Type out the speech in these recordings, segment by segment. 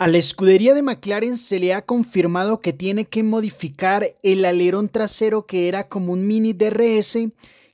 A la escudería de McLaren se le ha confirmado que tiene que modificar el alerón trasero que era como un mini DRS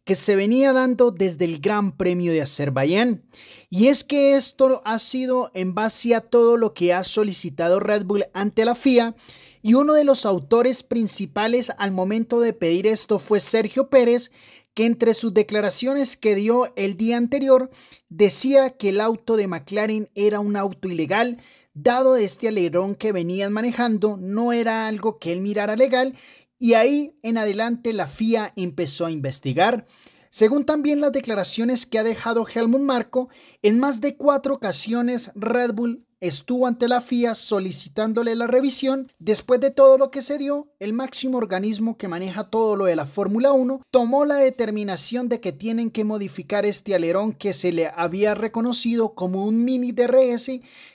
que se venía dando desde el Gran Premio de Azerbaiyán. Y es que esto ha sido en base a todo lo que ha solicitado Red Bull ante la FIA y uno de los autores principales al momento de pedir esto fue Sergio Pérez, que entre sus declaraciones que dio el día anterior decía que el auto de McLaren era un auto ilegal dado este alerón que venían manejando no era algo que él mirara legal y ahí en adelante la FIA empezó a investigar. Según también las declaraciones que ha dejado Helmut Marco, en más de cuatro ocasiones Red Bull estuvo ante la FIA solicitándole la revisión, después de todo lo que se dio, el máximo organismo que maneja todo lo de la Fórmula 1 tomó la determinación de que tienen que modificar este alerón que se le había reconocido como un mini DRS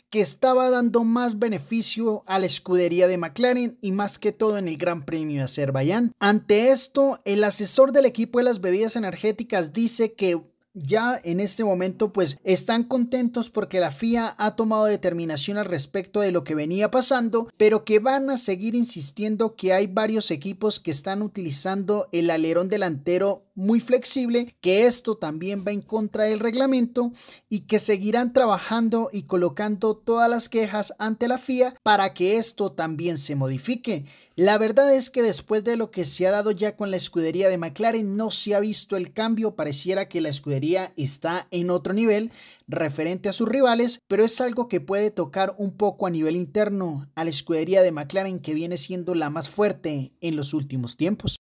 que estaba dando más beneficio a la escudería de McLaren y más que todo en el Gran Premio de Azerbaiyán. Ante esto, el asesor del equipo de las bebidas energéticas dice que ya en este momento pues están contentos porque la FIA ha tomado determinación al respecto de lo que venía pasando, pero que van a seguir insistiendo que hay varios equipos que están utilizando el alerón delantero muy flexible, que esto también va en contra del reglamento y que seguirán trabajando y colocando todas las quejas ante la FIA para que esto también se modifique. La verdad es que después de lo que se ha dado ya con la escudería de McLaren no se ha visto el cambio, pareciera que la escudería está en otro nivel referente a sus rivales, pero es algo que puede tocar un poco a nivel interno a la escudería de McLaren que viene siendo la más fuerte en los últimos tiempos.